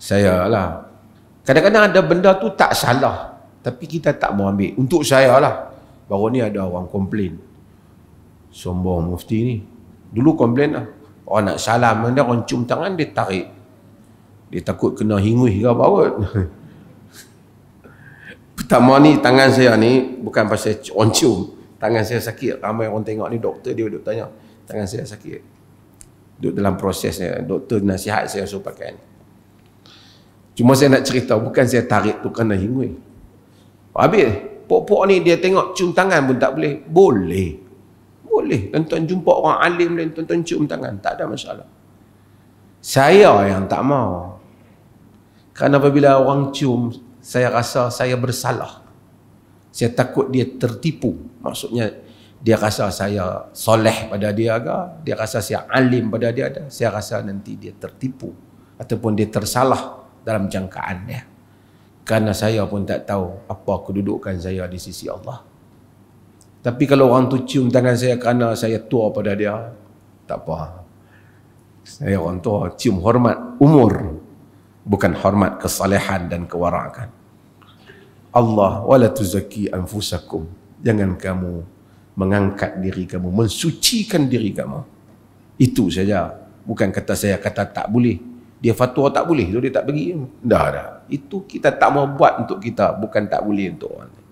saya lah kadang-kadang ada benda tu tak salah tapi kita tak mau ambil untuk saya lah baru ni ada orang komplain sombong mufti ni dulu komplain lah orang nak salam dia orang cium tangan dia tarik dia takut kena hinguih ke apa kot pertama ni tangan saya ni bukan pasal orang cium tangan saya sakit ramai orang tengok ni doktor dia duduk tanya tangan saya sakit duduk dalam proses ni doktor nasihat saya supaya pakai ni Cuma saya nak cerita, bukan saya tarik tu kerana hingui. Habis, pokok-pok ni dia tengok cium tangan pun tak boleh. Boleh. Boleh. Tuan-tuan jumpa orang alim lain, tuan-tuan cium tangan. Tak ada masalah. Saya yang tak mau. Kerana apabila orang cium, saya rasa saya bersalah. Saya takut dia tertipu. Maksudnya, dia rasa saya soleh pada dia ke? Dia rasa saya alim pada dia ke? Saya rasa nanti dia tertipu. Ataupun dia tersalah dalam jangkaan jangkaannya. Karena saya pun tak tahu apa kedudukan saya di sisi Allah. Tapi kalau orang tu cium tangan saya kerana saya tua pada dia, tak apa. Saya orang tua cium hormat umur. Bukan hormat kesalehan dan kewarakan. Allah, wala tuzaki anfusakum. Jangan kamu mengangkat diri kamu, mensucikan diri kamu. Itu saja. Bukan kata saya kata tak boleh dia fatwa tak boleh tu dia tak pergi dah dah itu kita tak mau buat untuk kita bukan tak boleh untuk orang lain